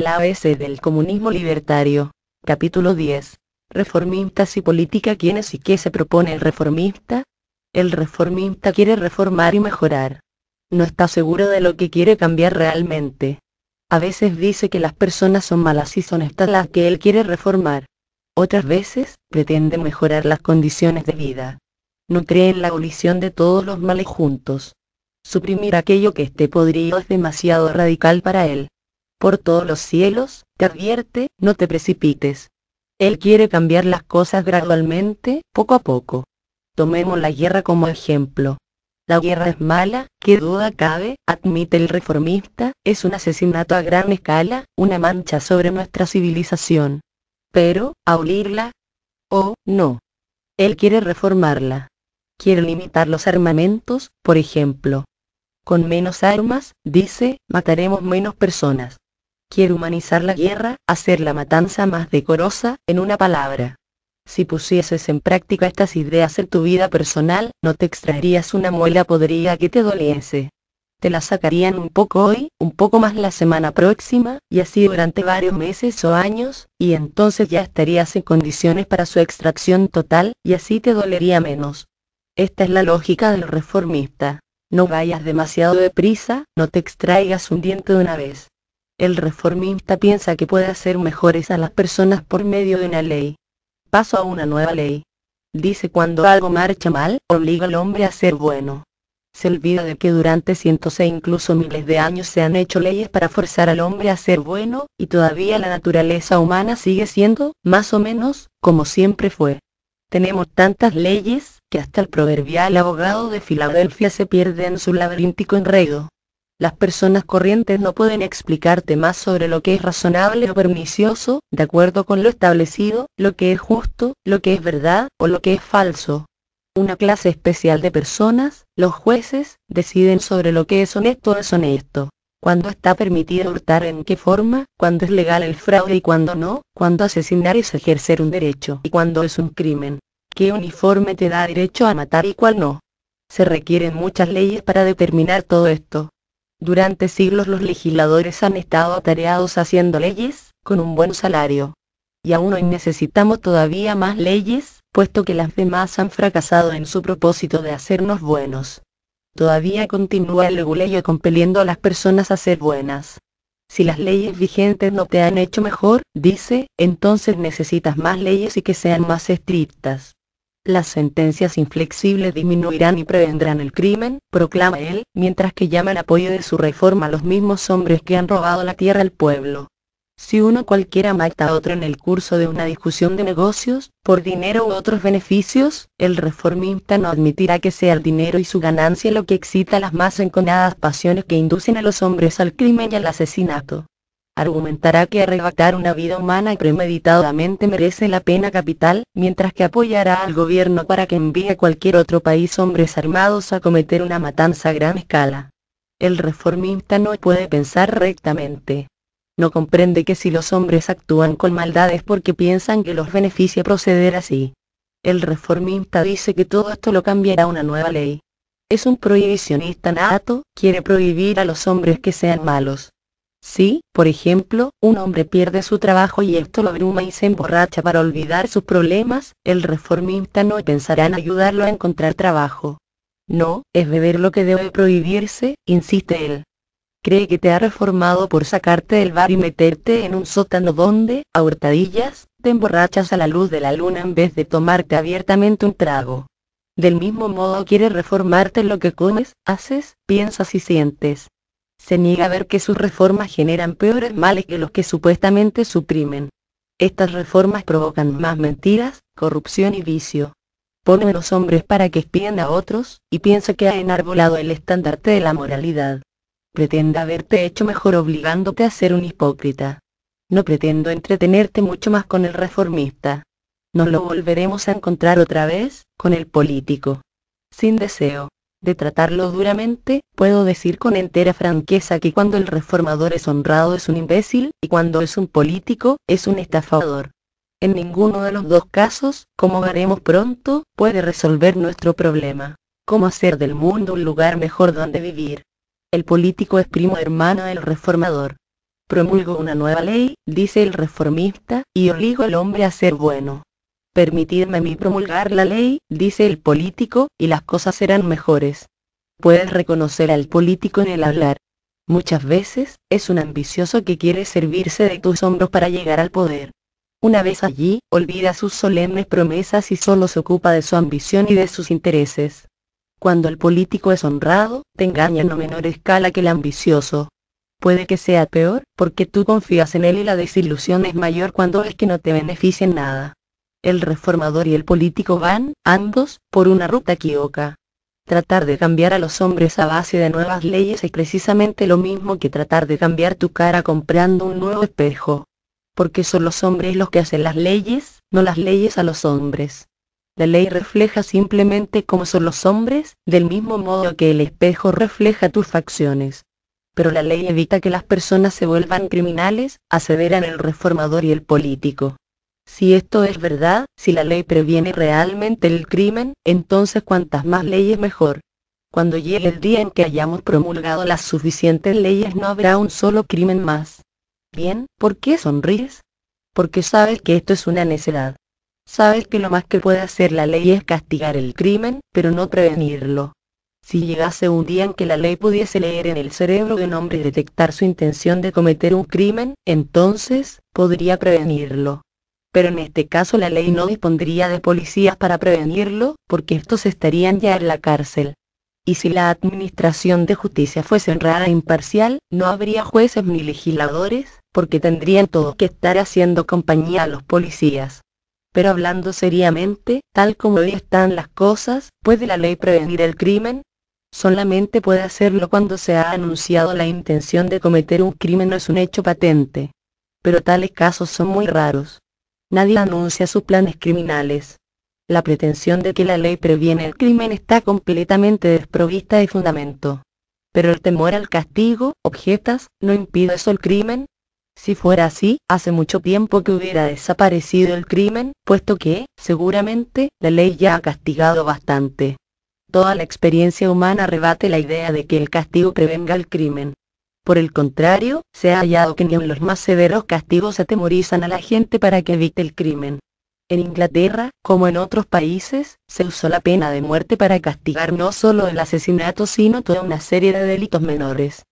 El A.S. del comunismo libertario. Capítulo 10. Reformistas y política ¿Quiénes y qué se propone el reformista? El reformista quiere reformar y mejorar. No está seguro de lo que quiere cambiar realmente. A veces dice que las personas son malas y son estas las que él quiere reformar. Otras veces, pretende mejorar las condiciones de vida. No cree en la abolición de todos los males juntos. Suprimir aquello que esté podrido es demasiado radical para él por todos los cielos, te advierte, no te precipites. Él quiere cambiar las cosas gradualmente, poco a poco. Tomemos la guerra como ejemplo. La guerra es mala, qué duda cabe, admite el reformista, es un asesinato a gran escala, una mancha sobre nuestra civilización. Pero, abolirla? Oh, no. Él quiere reformarla. Quiere limitar los armamentos, por ejemplo. Con menos armas, dice, mataremos menos personas. Quiere humanizar la guerra, hacer la matanza más decorosa, en una palabra. Si pusieses en práctica estas ideas en tu vida personal, no te extraerías una muela podría que te doliese. Te la sacarían un poco hoy, un poco más la semana próxima, y así durante varios meses o años, y entonces ya estarías en condiciones para su extracción total, y así te dolería menos. Esta es la lógica del reformista. No vayas demasiado deprisa, no te extraigas un diente de una vez. El reformista piensa que puede hacer mejores a las personas por medio de una ley. Paso a una nueva ley. Dice cuando algo marcha mal, obliga al hombre a ser bueno. Se olvida de que durante cientos e incluso miles de años se han hecho leyes para forzar al hombre a ser bueno, y todavía la naturaleza humana sigue siendo, más o menos, como siempre fue. Tenemos tantas leyes, que hasta el proverbial abogado de Filadelfia se pierde en su laberíntico enredo. Las personas corrientes no pueden explicarte más sobre lo que es razonable o pernicioso, de acuerdo con lo establecido, lo que es justo, lo que es verdad o lo que es falso. Una clase especial de personas, los jueces, deciden sobre lo que es honesto o honesto. Cuando está permitido hurtar en qué forma, cuando es legal el fraude y cuando no, cuando asesinar es ejercer un derecho y cuando es un crimen. ¿Qué uniforme te da derecho a matar y cuál no? Se requieren muchas leyes para determinar todo esto. Durante siglos los legisladores han estado atareados haciendo leyes, con un buen salario. Y aún hoy necesitamos todavía más leyes, puesto que las demás han fracasado en su propósito de hacernos buenos. Todavía continúa el leguleyo compeliendo a las personas a ser buenas. Si las leyes vigentes no te han hecho mejor, dice, entonces necesitas más leyes y que sean más estrictas. Las sentencias inflexibles disminuirán y prevendrán el crimen, proclama él, mientras que llama el apoyo de su reforma a los mismos hombres que han robado la tierra al pueblo. Si uno cualquiera mata a otro en el curso de una discusión de negocios, por dinero u otros beneficios, el reformista no admitirá que sea el dinero y su ganancia lo que excita las más enconadas pasiones que inducen a los hombres al crimen y al asesinato argumentará que arrebatar una vida humana premeditadamente merece la pena capital, mientras que apoyará al gobierno para que envíe a cualquier otro país hombres armados a cometer una matanza a gran escala. El reformista no puede pensar rectamente. No comprende que si los hombres actúan con maldad es porque piensan que los beneficia proceder así. El reformista dice que todo esto lo cambiará una nueva ley. Es un prohibicionista nato, quiere prohibir a los hombres que sean malos. Si, por ejemplo, un hombre pierde su trabajo y esto lo abruma y se emborracha para olvidar sus problemas, el reformista no pensará en ayudarlo a encontrar trabajo. No, es beber lo que debe prohibirse, insiste él. Cree que te ha reformado por sacarte del bar y meterte en un sótano donde, a hurtadillas, te emborrachas a la luz de la luna en vez de tomarte abiertamente un trago. Del mismo modo quiere reformarte lo que comes, haces, piensas y sientes se niega a ver que sus reformas generan peores males que los que supuestamente suprimen. Estas reformas provocan más mentiras, corrupción y vicio. Ponen a los hombres para que espíen a otros, y piensa que ha enarbolado el estandarte de la moralidad. Pretende haberte hecho mejor obligándote a ser un hipócrita. No pretendo entretenerte mucho más con el reformista. Nos lo volveremos a encontrar otra vez, con el político. Sin deseo de tratarlo duramente, puedo decir con entera franqueza que cuando el reformador es honrado es un imbécil, y cuando es un político, es un estafador. En ninguno de los dos casos, como veremos pronto, puede resolver nuestro problema. ¿Cómo hacer del mundo un lugar mejor donde vivir? El político es primo hermano del reformador. Promulgo una nueva ley, dice el reformista, y obligo al hombre a ser bueno. Permitidme a mí promulgar la ley, dice el político, y las cosas serán mejores. Puedes reconocer al político en el hablar. Muchas veces, es un ambicioso que quiere servirse de tus hombros para llegar al poder. Una vez allí, olvida sus solemnes promesas y solo se ocupa de su ambición y de sus intereses. Cuando el político es honrado, te engaña en menor escala que el ambicioso. Puede que sea peor, porque tú confías en él y la desilusión es mayor cuando es que no te beneficia en nada el reformador y el político van, ambos, por una ruta equívoca. Tratar de cambiar a los hombres a base de nuevas leyes es precisamente lo mismo que tratar de cambiar tu cara comprando un nuevo espejo. Porque son los hombres los que hacen las leyes, no las leyes a los hombres. La ley refleja simplemente cómo son los hombres, del mismo modo que el espejo refleja tus facciones. Pero la ley evita que las personas se vuelvan criminales, aseveran el reformador y el político. Si esto es verdad, si la ley previene realmente el crimen, entonces cuantas más leyes mejor. Cuando llegue el día en que hayamos promulgado las suficientes leyes no habrá un solo crimen más. Bien, ¿por qué sonríes? Porque sabes que esto es una necedad. Sabes que lo más que puede hacer la ley es castigar el crimen, pero no prevenirlo. Si llegase un día en que la ley pudiese leer en el cerebro de un hombre y detectar su intención de cometer un crimen, entonces, podría prevenirlo pero en este caso la ley no dispondría de policías para prevenirlo, porque estos estarían ya en la cárcel. Y si la administración de justicia fuese honrada e imparcial, no habría jueces ni legisladores, porque tendrían todos que estar haciendo compañía a los policías. Pero hablando seriamente, tal como hoy están las cosas, ¿puede la ley prevenir el crimen? Solamente puede hacerlo cuando se ha anunciado la intención de cometer un crimen o es un hecho patente. Pero tales casos son muy raros nadie anuncia sus planes criminales. La pretensión de que la ley previene el crimen está completamente desprovista de fundamento. Pero el temor al castigo, objetas, no impide eso el crimen. Si fuera así, hace mucho tiempo que hubiera desaparecido el crimen, puesto que, seguramente, la ley ya ha castigado bastante. Toda la experiencia humana rebate la idea de que el castigo prevenga el crimen. Por el contrario, se ha hallado que ni en los más severos castigos atemorizan a la gente para que evite el crimen. En Inglaterra, como en otros países, se usó la pena de muerte para castigar no solo el asesinato sino toda una serie de delitos menores.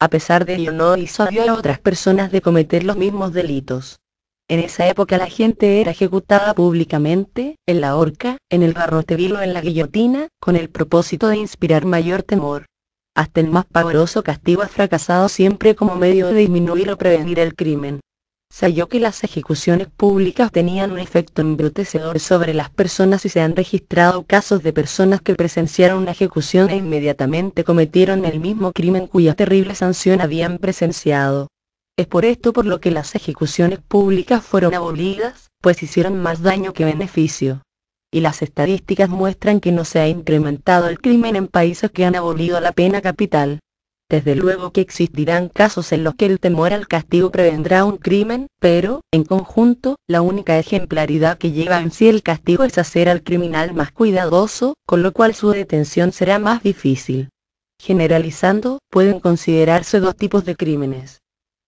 A pesar de ello no hizo hizo a otras personas de cometer los mismos delitos. En esa época la gente era ejecutada públicamente, en la horca, en el barrote o en la guillotina, con el propósito de inspirar mayor temor hasta el más pavoroso castigo ha fracasado siempre como medio de disminuir o prevenir el crimen. Se halló que las ejecuciones públicas tenían un efecto embrutecedor sobre las personas y se han registrado casos de personas que presenciaron una ejecución e inmediatamente cometieron el mismo crimen cuya terrible sanción habían presenciado. Es por esto por lo que las ejecuciones públicas fueron abolidas, pues hicieron más daño que beneficio y las estadísticas muestran que no se ha incrementado el crimen en países que han abolido la pena capital. Desde luego que existirán casos en los que el temor al castigo prevendrá un crimen, pero, en conjunto, la única ejemplaridad que lleva en sí el castigo es hacer al criminal más cuidadoso, con lo cual su detención será más difícil. Generalizando, pueden considerarse dos tipos de crímenes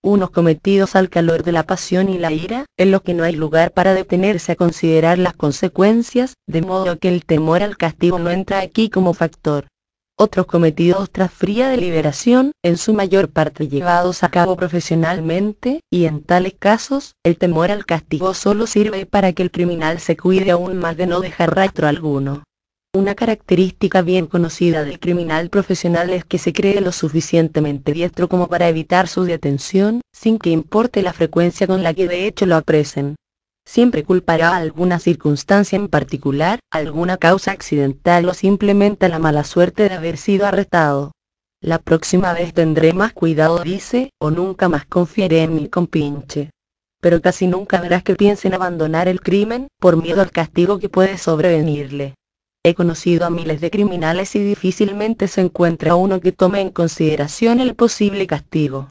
unos cometidos al calor de la pasión y la ira, en los que no hay lugar para detenerse a considerar las consecuencias, de modo que el temor al castigo no entra aquí como factor. Otros cometidos tras fría deliberación, en su mayor parte llevados a cabo profesionalmente, y en tales casos, el temor al castigo solo sirve para que el criminal se cuide aún más de no dejar rastro alguno. Una característica bien conocida del criminal profesional es que se cree lo suficientemente diestro como para evitar su detención, sin que importe la frecuencia con la que de hecho lo apresen. Siempre culpará a alguna circunstancia en particular, alguna causa accidental o simplemente a la mala suerte de haber sido arrestado. La próxima vez tendré más cuidado, dice, o nunca más confiaré en mi compinche. Pero casi nunca verás que piensen abandonar el crimen, por miedo al castigo que puede sobrevenirle. He conocido a miles de criminales y difícilmente se encuentra uno que tome en consideración el posible castigo.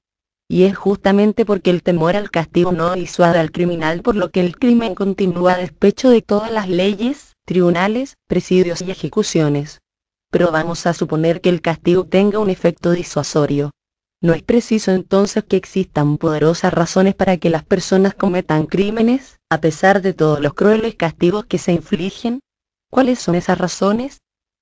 Y es justamente porque el temor al castigo no disuade al criminal por lo que el crimen continúa a despecho de todas las leyes, tribunales, presidios y ejecuciones. Pero vamos a suponer que el castigo tenga un efecto disuasorio. No es preciso entonces que existan poderosas razones para que las personas cometan crímenes, a pesar de todos los crueles castigos que se infligen, ¿Cuáles son esas razones?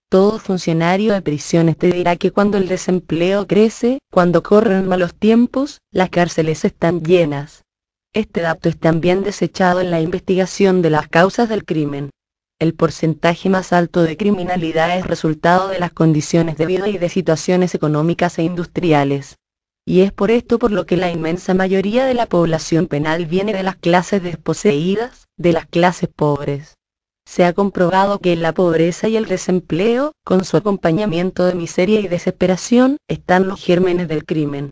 Todo funcionario de prisiones te dirá que cuando el desempleo crece, cuando corren malos tiempos, las cárceles están llenas. Este dato es también desechado en la investigación de las causas del crimen. El porcentaje más alto de criminalidad es resultado de las condiciones de vida y de situaciones económicas e industriales. Y es por esto por lo que la inmensa mayoría de la población penal viene de las clases desposeídas, de las clases pobres. Se ha comprobado que la pobreza y el desempleo, con su acompañamiento de miseria y desesperación, están los gérmenes del crimen.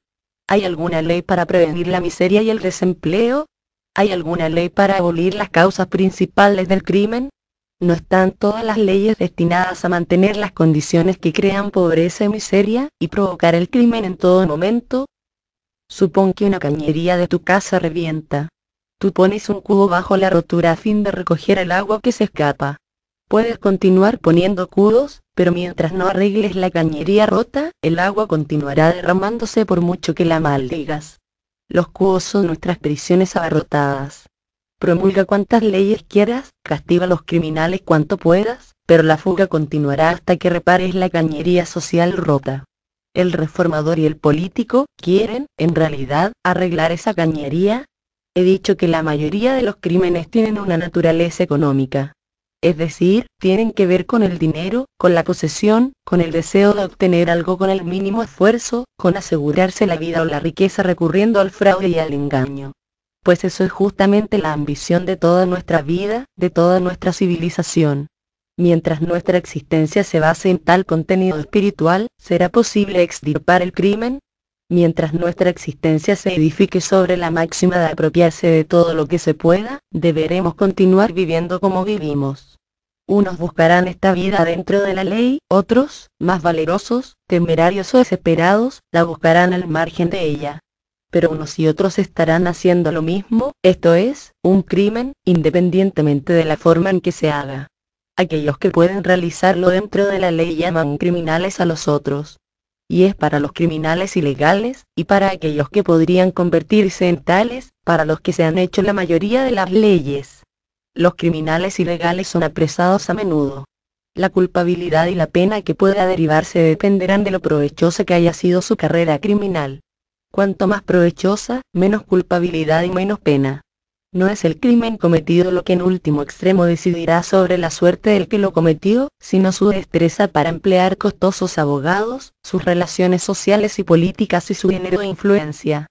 ¿Hay alguna ley para prevenir la miseria y el desempleo? ¿Hay alguna ley para abolir las causas principales del crimen? ¿No están todas las leyes destinadas a mantener las condiciones que crean pobreza y miseria, y provocar el crimen en todo momento? Supón que una cañería de tu casa revienta. Tú pones un cubo bajo la rotura a fin de recoger el agua que se escapa. Puedes continuar poniendo cubos, pero mientras no arregles la cañería rota, el agua continuará derramándose por mucho que la maldigas. Los cubos son nuestras prisiones abarrotadas. Promulga cuantas leyes quieras, castiga a los criminales cuanto puedas, pero la fuga continuará hasta que repares la cañería social rota. El reformador y el político quieren, en realidad, arreglar esa cañería, He dicho que la mayoría de los crímenes tienen una naturaleza económica. Es decir, tienen que ver con el dinero, con la posesión, con el deseo de obtener algo con el mínimo esfuerzo, con asegurarse la vida o la riqueza recurriendo al fraude y al engaño. Pues eso es justamente la ambición de toda nuestra vida, de toda nuestra civilización. Mientras nuestra existencia se base en tal contenido espiritual, será posible extirpar el crimen, Mientras nuestra existencia se edifique sobre la máxima de apropiarse de todo lo que se pueda, deberemos continuar viviendo como vivimos. Unos buscarán esta vida dentro de la ley, otros, más valerosos, temerarios o desesperados, la buscarán al margen de ella. Pero unos y otros estarán haciendo lo mismo, esto es, un crimen, independientemente de la forma en que se haga. Aquellos que pueden realizarlo dentro de la ley llaman criminales a los otros, y es para los criminales ilegales, y para aquellos que podrían convertirse en tales, para los que se han hecho la mayoría de las leyes. Los criminales ilegales son apresados a menudo. La culpabilidad y la pena que pueda derivarse dependerán de lo provechosa que haya sido su carrera criminal. Cuanto más provechosa, menos culpabilidad y menos pena. No es el crimen cometido lo que en último extremo decidirá sobre la suerte del que lo cometió, sino su destreza para emplear costosos abogados, sus relaciones sociales y políticas y su dinero e influencia.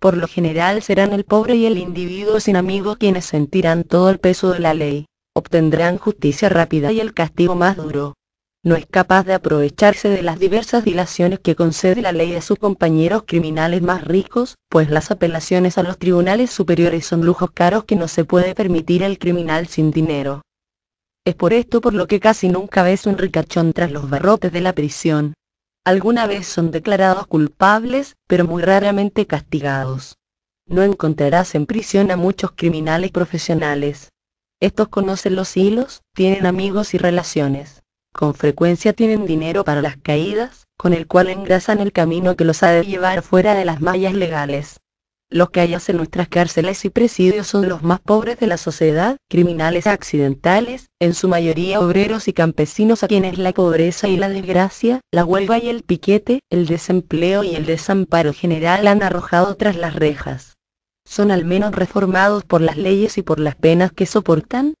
Por lo general serán el pobre y el individuo sin amigo quienes sentirán todo el peso de la ley. Obtendrán justicia rápida y el castigo más duro no es capaz de aprovecharse de las diversas dilaciones que concede la ley a sus compañeros criminales más ricos, pues las apelaciones a los tribunales superiores son lujos caros que no se puede permitir al criminal sin dinero. Es por esto por lo que casi nunca ves un ricachón tras los barrotes de la prisión. Alguna vez son declarados culpables, pero muy raramente castigados. No encontrarás en prisión a muchos criminales profesionales. Estos conocen los hilos, tienen amigos y relaciones con frecuencia tienen dinero para las caídas, con el cual engrasan el camino que los ha de llevar fuera de las mallas legales. Los que hayas en nuestras cárceles y presidios son los más pobres de la sociedad, criminales accidentales, en su mayoría obreros y campesinos a quienes la pobreza y la desgracia, la huelga y el piquete, el desempleo y el desamparo general han arrojado tras las rejas. ¿Son al menos reformados por las leyes y por las penas que soportan?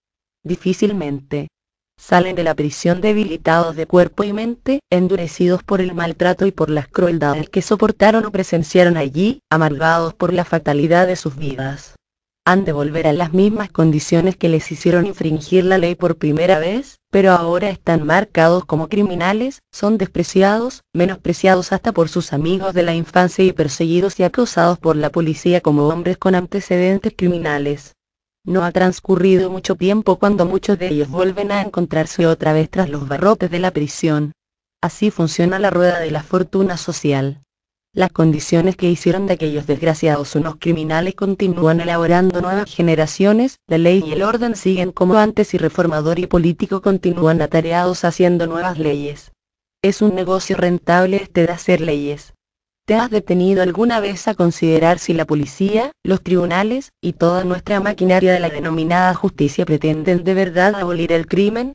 Difícilmente salen de la prisión debilitados de cuerpo y mente, endurecidos por el maltrato y por las crueldades que soportaron o presenciaron allí, amargados por la fatalidad de sus vidas. Han de volver a las mismas condiciones que les hicieron infringir la ley por primera vez, pero ahora están marcados como criminales, son despreciados, menospreciados hasta por sus amigos de la infancia y perseguidos y acosados por la policía como hombres con antecedentes criminales. No ha transcurrido mucho tiempo cuando muchos de ellos vuelven a encontrarse otra vez tras los barrotes de la prisión. Así funciona la rueda de la fortuna social. Las condiciones que hicieron de aquellos desgraciados unos criminales continúan elaborando nuevas generaciones, la ley y el orden siguen como antes y reformador y político continúan atareados haciendo nuevas leyes. Es un negocio rentable este de hacer leyes. ¿Te has detenido alguna vez a considerar si la policía, los tribunales y toda nuestra maquinaria de la denominada justicia pretenden de verdad abolir el crimen?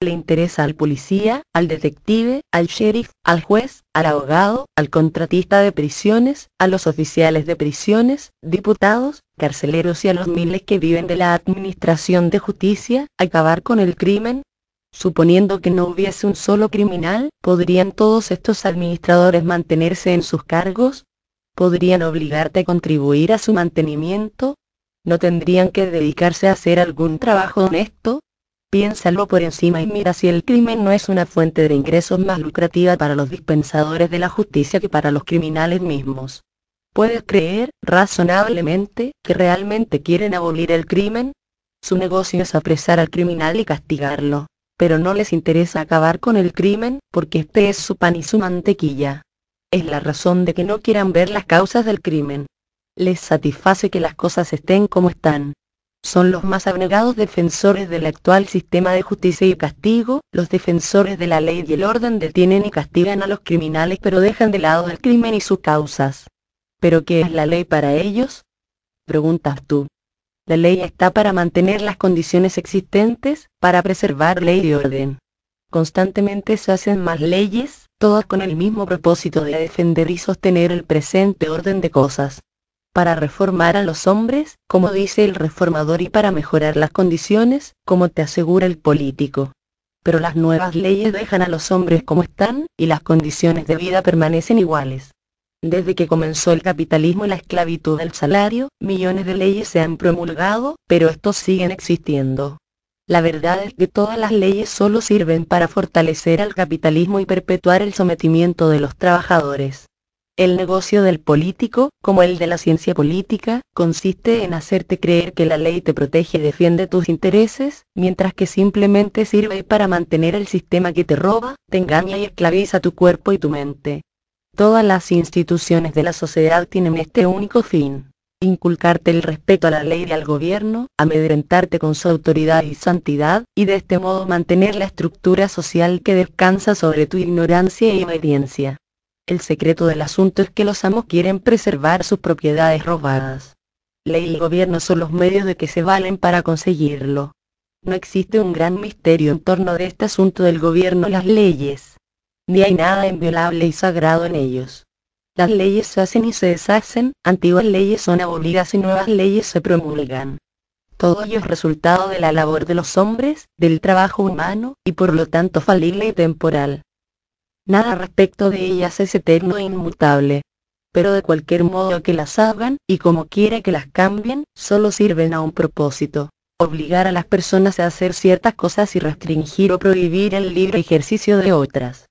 ¿Le interesa al policía, al detective, al sheriff, al juez, al abogado, al contratista de prisiones, a los oficiales de prisiones, diputados, carceleros y a los miles que viven de la administración de justicia, acabar con el crimen? Suponiendo que no hubiese un solo criminal, ¿podrían todos estos administradores mantenerse en sus cargos? ¿Podrían obligarte a contribuir a su mantenimiento? ¿No tendrían que dedicarse a hacer algún trabajo honesto? Piénsalo por encima y mira si el crimen no es una fuente de ingresos más lucrativa para los dispensadores de la justicia que para los criminales mismos. ¿Puedes creer, razonablemente, que realmente quieren abolir el crimen? Su negocio es apresar al criminal y castigarlo pero no les interesa acabar con el crimen, porque este es su pan y su mantequilla. Es la razón de que no quieran ver las causas del crimen. Les satisface que las cosas estén como están. Son los más abnegados defensores del actual sistema de justicia y castigo, los defensores de la ley y el orden detienen y castigan a los criminales pero dejan de lado el crimen y sus causas. ¿Pero qué es la ley para ellos? Preguntas tú. La ley está para mantener las condiciones existentes, para preservar ley y orden. Constantemente se hacen más leyes, todas con el mismo propósito de defender y sostener el presente orden de cosas. Para reformar a los hombres, como dice el reformador, y para mejorar las condiciones, como te asegura el político pero las nuevas leyes dejan a los hombres como están, y las condiciones de vida permanecen iguales. Desde que comenzó el capitalismo y la esclavitud del salario, millones de leyes se han promulgado, pero estos siguen existiendo. La verdad es que todas las leyes solo sirven para fortalecer al capitalismo y perpetuar el sometimiento de los trabajadores. El negocio del político, como el de la ciencia política, consiste en hacerte creer que la ley te protege y defiende tus intereses, mientras que simplemente sirve para mantener el sistema que te roba, te engaña y esclaviza tu cuerpo y tu mente. Todas las instituciones de la sociedad tienen este único fin. Inculcarte el respeto a la ley y al gobierno, amedrentarte con su autoridad y santidad, y de este modo mantener la estructura social que descansa sobre tu ignorancia y obediencia. El secreto del asunto es que los amos quieren preservar sus propiedades robadas. Ley y gobierno son los medios de que se valen para conseguirlo. No existe un gran misterio en torno de este asunto del gobierno y las leyes ni hay nada inviolable y sagrado en ellos. Las leyes se hacen y se deshacen, antiguas leyes son abolidas y nuevas leyes se promulgan. Todo ello es resultado de la labor de los hombres, del trabajo humano, y por lo tanto falible y temporal. Nada respecto de ellas es eterno e inmutable. Pero de cualquier modo que las hagan, y como quiera que las cambien, solo sirven a un propósito. Obligar a las personas a hacer ciertas cosas y restringir o prohibir el libre ejercicio de otras.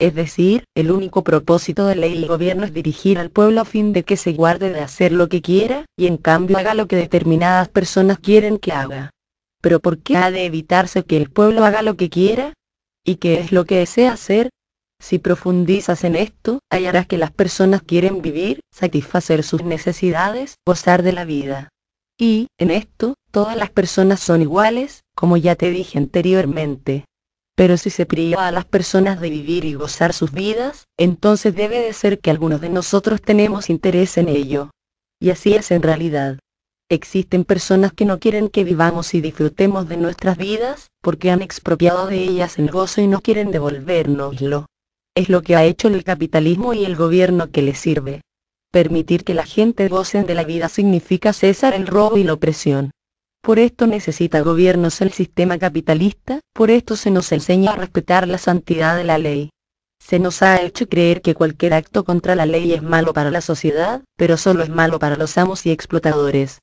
Es decir, el único propósito de ley y gobierno es dirigir al pueblo a fin de que se guarde de hacer lo que quiera, y en cambio haga lo que determinadas personas quieren que haga. Pero ¿por qué ha de evitarse que el pueblo haga lo que quiera? ¿Y qué es lo que desea hacer? Si profundizas en esto, hallarás que las personas quieren vivir, satisfacer sus necesidades, gozar de la vida. Y, en esto, todas las personas son iguales, como ya te dije anteriormente. Pero si se priva a las personas de vivir y gozar sus vidas, entonces debe de ser que algunos de nosotros tenemos interés en ello. Y así es en realidad. Existen personas que no quieren que vivamos y disfrutemos de nuestras vidas, porque han expropiado de ellas el gozo y no quieren devolvernoslo. Es lo que ha hecho el capitalismo y el gobierno que le sirve. Permitir que la gente gocen de la vida significa cesar el robo y la opresión. Por esto necesita gobiernos el sistema capitalista, por esto se nos enseña a respetar la santidad de la ley. Se nos ha hecho creer que cualquier acto contra la ley es malo para la sociedad, pero solo es malo para los amos y explotadores.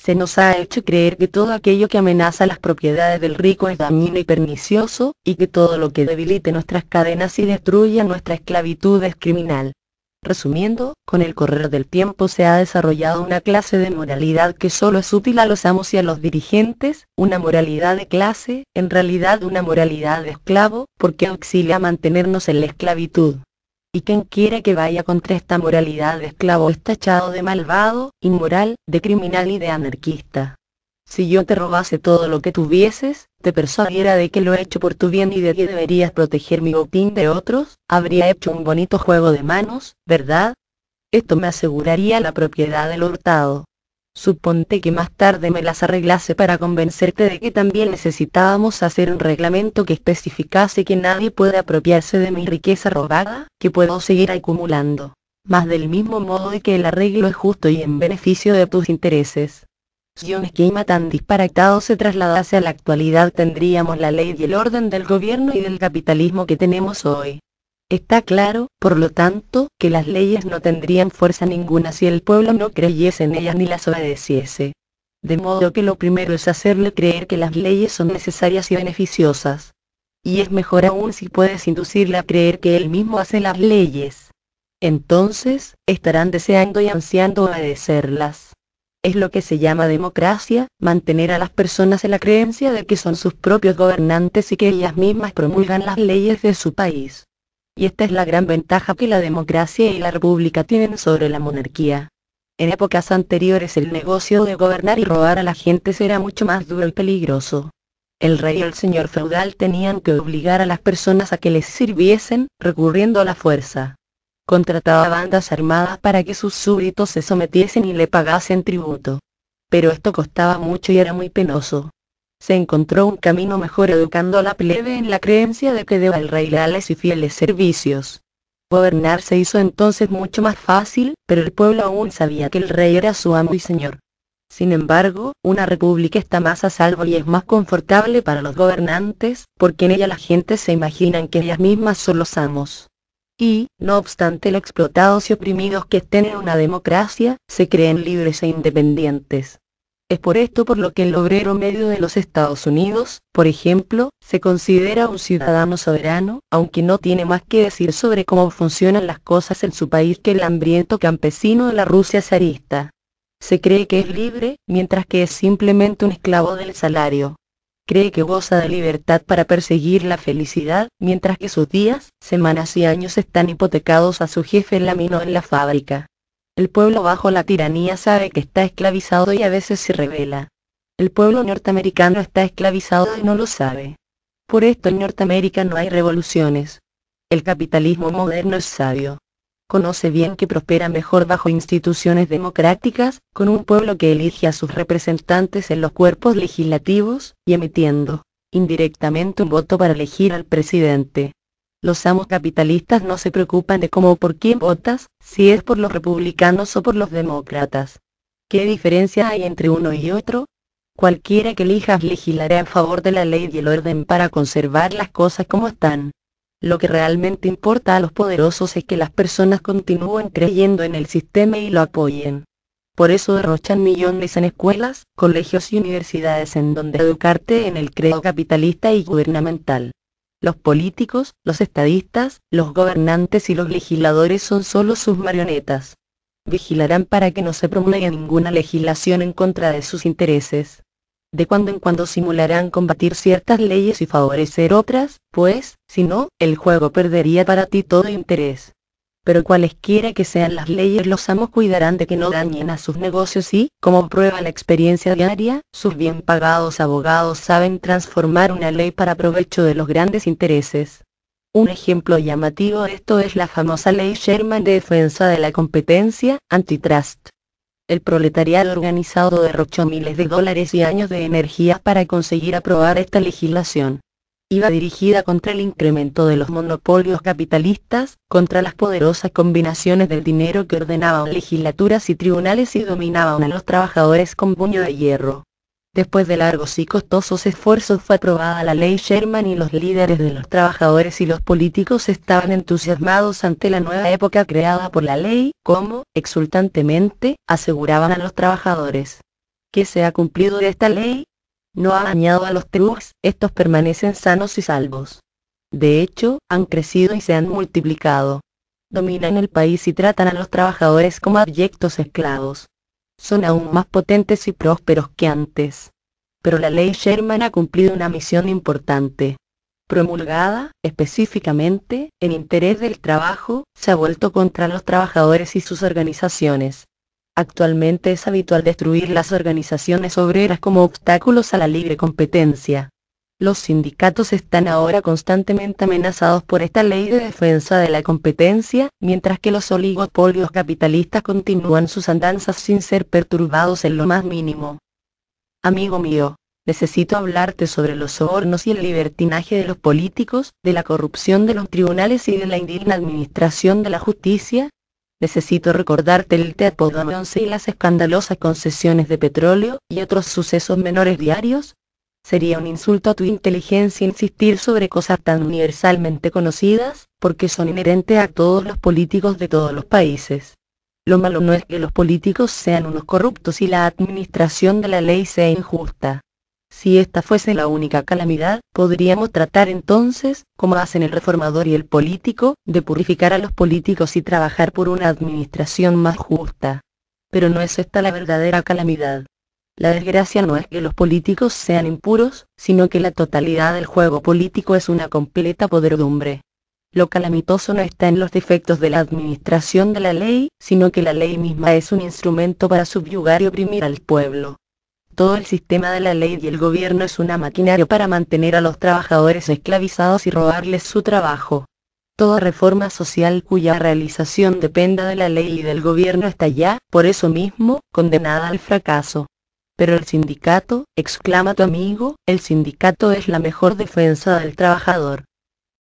Se nos ha hecho creer que todo aquello que amenaza las propiedades del rico es dañino y pernicioso, y que todo lo que debilite nuestras cadenas y destruya nuestra esclavitud es criminal. Resumiendo, con el correr del tiempo se ha desarrollado una clase de moralidad que solo es útil a los amos y a los dirigentes, una moralidad de clase, en realidad una moralidad de esclavo, porque auxilia a mantenernos en la esclavitud. Y quien quiera que vaya contra esta moralidad de esclavo está echado de malvado, inmoral, de criminal y de anarquista. Si yo te robase todo lo que tuvieses, te persuadiera de que lo he hecho por tu bien y de que deberías proteger mi botín de otros, habría hecho un bonito juego de manos, ¿verdad? Esto me aseguraría la propiedad del hurtado. Suponte que más tarde me las arreglase para convencerte de que también necesitábamos hacer un reglamento que especificase que nadie puede apropiarse de mi riqueza robada, que puedo seguir acumulando. Más del mismo modo de que el arreglo es justo y en beneficio de tus intereses esquema tan disparatado se trasladase a la actualidad tendríamos la ley y el orden del gobierno y del capitalismo que tenemos hoy. Está claro, por lo tanto, que las leyes no tendrían fuerza ninguna si el pueblo no creyese en ellas ni las obedeciese. De modo que lo primero es hacerle creer que las leyes son necesarias y beneficiosas. Y es mejor aún si puedes inducirle a creer que él mismo hace las leyes. Entonces, estarán deseando y ansiando obedecerlas. Es lo que se llama democracia, mantener a las personas en la creencia de que son sus propios gobernantes y que ellas mismas promulgan las leyes de su país. Y esta es la gran ventaja que la democracia y la república tienen sobre la monarquía. En épocas anteriores el negocio de gobernar y robar a la gente era mucho más duro y peligroso. El rey y el señor feudal tenían que obligar a las personas a que les sirviesen, recurriendo a la fuerza contrataba bandas armadas para que sus súbditos se sometiesen y le pagasen tributo. Pero esto costaba mucho y era muy penoso. Se encontró un camino mejor educando a la plebe en la creencia de que deba el rey leales y fieles servicios. Gobernar se hizo entonces mucho más fácil, pero el pueblo aún sabía que el rey era su amo y señor. Sin embargo, una república está más a salvo y es más confortable para los gobernantes, porque en ella la gente se imaginan que ellas mismas son los amos y, no obstante los explotados y oprimidos que estén en una democracia, se creen libres e independientes. Es por esto por lo que el obrero medio de los Estados Unidos, por ejemplo, se considera un ciudadano soberano, aunque no tiene más que decir sobre cómo funcionan las cosas en su país que el hambriento campesino de la Rusia zarista. Se cree que es libre, mientras que es simplemente un esclavo del salario cree que goza de libertad para perseguir la felicidad, mientras que sus días, semanas y años están hipotecados a su jefe en la mina en la fábrica. El pueblo bajo la tiranía sabe que está esclavizado y a veces se revela. El pueblo norteamericano está esclavizado y no lo sabe. Por esto en Norteamérica no hay revoluciones. El capitalismo moderno es sabio conoce bien que prospera mejor bajo instituciones democráticas, con un pueblo que elige a sus representantes en los cuerpos legislativos, y emitiendo, indirectamente, un voto para elegir al presidente. Los amos capitalistas no se preocupan de cómo o por quién votas, si es por los republicanos o por los demócratas. ¿Qué diferencia hay entre uno y otro? Cualquiera que elijas legislará en favor de la ley y el orden para conservar las cosas como están. Lo que realmente importa a los poderosos es que las personas continúen creyendo en el sistema y lo apoyen. Por eso derrochan millones en escuelas, colegios y universidades en donde educarte en el credo capitalista y gubernamental. Los políticos, los estadistas, los gobernantes y los legisladores son solo sus marionetas. Vigilarán para que no se promulgue ninguna legislación en contra de sus intereses de cuando en cuando simularán combatir ciertas leyes y favorecer otras, pues, si no, el juego perdería para ti todo interés. Pero cualesquiera que sean las leyes, los amos cuidarán de que no dañen a sus negocios y, como prueba la experiencia diaria, sus bien pagados abogados saben transformar una ley para provecho de los grandes intereses. Un ejemplo llamativo de esto es la famosa ley Sherman de defensa de la competencia, antitrust el proletariado organizado derrochó miles de dólares y años de energía para conseguir aprobar esta legislación. Iba dirigida contra el incremento de los monopolios capitalistas, contra las poderosas combinaciones del dinero que ordenaban legislaturas y tribunales y dominaban a los trabajadores con puño de hierro. Después de largos y costosos esfuerzos fue aprobada la ley Sherman y los líderes de los trabajadores y los políticos estaban entusiasmados ante la nueva época creada por la ley, como, exultantemente, aseguraban a los trabajadores. ¿Qué se ha cumplido de esta ley? No ha dañado a los trucks, estos permanecen sanos y salvos. De hecho, han crecido y se han multiplicado. Dominan el país y tratan a los trabajadores como abyectos esclavos son aún más potentes y prósperos que antes. Pero la ley Sherman ha cumplido una misión importante. Promulgada, específicamente, en interés del trabajo, se ha vuelto contra los trabajadores y sus organizaciones. Actualmente es habitual destruir las organizaciones obreras como obstáculos a la libre competencia. Los sindicatos están ahora constantemente amenazados por esta ley de defensa de la competencia, mientras que los oligopolios capitalistas continúan sus andanzas sin ser perturbados en lo más mínimo. Amigo mío, necesito hablarte sobre los sobornos y el libertinaje de los políticos, de la corrupción de los tribunales y de la indigna administración de la justicia. Necesito recordarte el de 11 y las escandalosas concesiones de petróleo y otros sucesos menores diarios, Sería un insulto a tu inteligencia insistir sobre cosas tan universalmente conocidas, porque son inherentes a todos los políticos de todos los países. Lo malo no es que los políticos sean unos corruptos y la administración de la ley sea injusta. Si esta fuese la única calamidad, podríamos tratar entonces, como hacen el reformador y el político, de purificar a los políticos y trabajar por una administración más justa. Pero no es esta la verdadera calamidad. La desgracia no es que los políticos sean impuros, sino que la totalidad del juego político es una completa podredumbre. Lo calamitoso no está en los defectos de la administración de la ley, sino que la ley misma es un instrumento para subyugar y oprimir al pueblo. Todo el sistema de la ley y el gobierno es una maquinaria para mantener a los trabajadores esclavizados y robarles su trabajo. Toda reforma social cuya realización dependa de la ley y del gobierno está ya, por eso mismo, condenada al fracaso. Pero el sindicato, exclama tu amigo, el sindicato es la mejor defensa del trabajador.